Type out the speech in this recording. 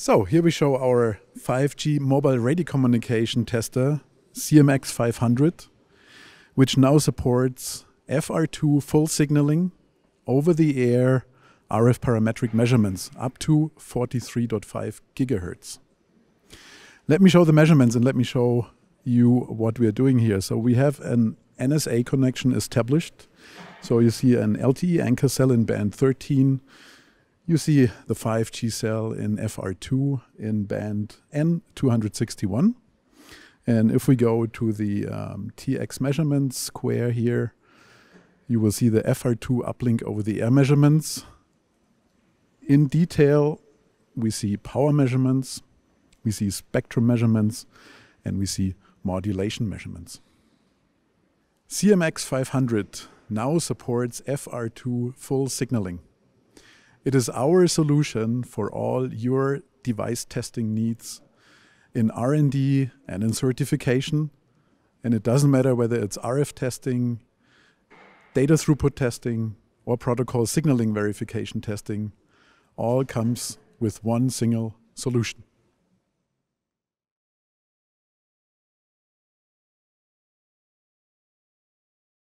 So here we show our 5G mobile ready communication tester, CMX 500, which now supports FR2 full signaling, over the air RF parametric measurements up to 43.5 gigahertz. Let me show the measurements and let me show you what we are doing here. So we have an NSA connection established. So you see an LTE anchor cell in band 13 you see the 5G cell in FR2 in band N261. And if we go to the um, TX measurements square here, you will see the FR2 uplink over the air measurements. In detail, we see power measurements, we see spectrum measurements, and we see modulation measurements. CMX 500 now supports FR2 full signaling. It is our solution for all your device testing needs in R&D and in certification. And it doesn't matter whether it's RF testing, data throughput testing, or protocol signaling verification testing, all comes with one single solution.